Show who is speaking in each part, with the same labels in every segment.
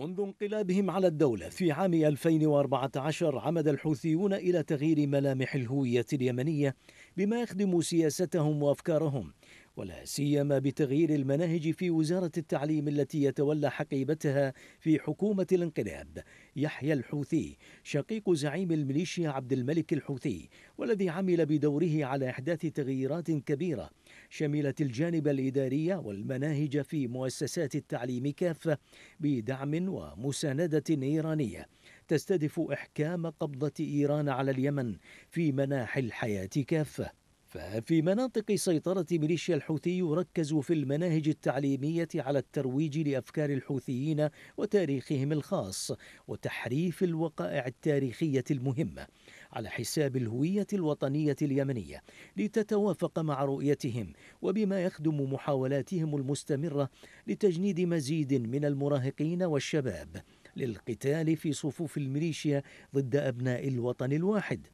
Speaker 1: منذ انقلابهم على الدولة في عام 2014 عمد الحوثيون إلى تغيير ملامح الهوية اليمنية بما يخدم سياستهم وأفكارهم ولا سيما بتغيير المناهج في وزارة التعليم التي يتولى حقيبتها في حكومة الانقلاب يحيى الحوثي شقيق زعيم الميليشيا عبد الملك الحوثي والذي عمل بدوره على إحداث تغييرات كبيرة شملت الجانب الإداري والمناهج في مؤسسات التعليم كافة بدعم ومساندة إيرانية تستهدف إحكام قبضة إيران على اليمن في مناحي الحياة كافة ففي مناطق سيطرة ميليشيا الحوثي يركز في المناهج التعليمية على الترويج لأفكار الحوثيين وتاريخهم الخاص وتحريف الوقائع التاريخية المهمة على حساب الهوية الوطنية اليمنية لتتوافق مع رؤيتهم وبما يخدم محاولاتهم المستمرة لتجنيد مزيد من المراهقين والشباب للقتال في صفوف الميليشيا ضد أبناء الوطن الواحد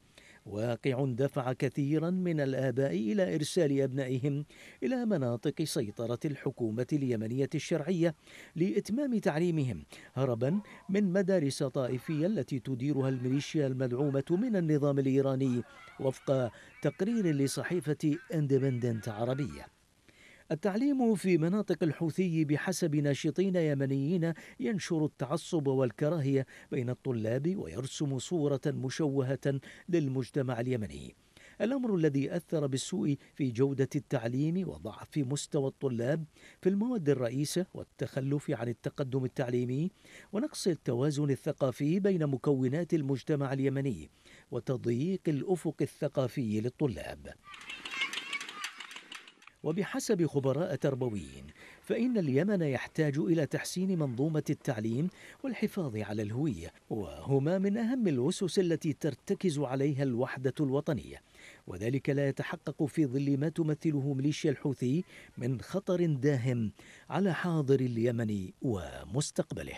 Speaker 1: واقع دفع كثيرا من الآباء إلى إرسال أبنائهم إلى مناطق سيطرة الحكومة اليمنية الشرعية لإتمام تعليمهم هربا من مدارس طائفية التي تديرها الميليشيا المدعومة من النظام الإيراني وفق تقرير لصحيفة اندبندنت عربية التعليم في مناطق الحوثي بحسب ناشطين يمنيين ينشر التعصب والكراهيه بين الطلاب ويرسم صوره مشوهه للمجتمع اليمني الامر الذي اثر بالسوء في جوده التعليم وضعف مستوى الطلاب في المواد الرئيسه والتخلف عن التقدم التعليمي ونقص التوازن الثقافي بين مكونات المجتمع اليمني وتضييق الافق الثقافي للطلاب وبحسب خبراء تربويين فإن اليمن يحتاج إلى تحسين منظومة التعليم والحفاظ على الهوية وهما من أهم الأسس التي ترتكز عليها الوحدة الوطنية وذلك لا يتحقق في ظل ما تمثله ميليشيا الحوثي من خطر داهم على حاضر اليمن ومستقبله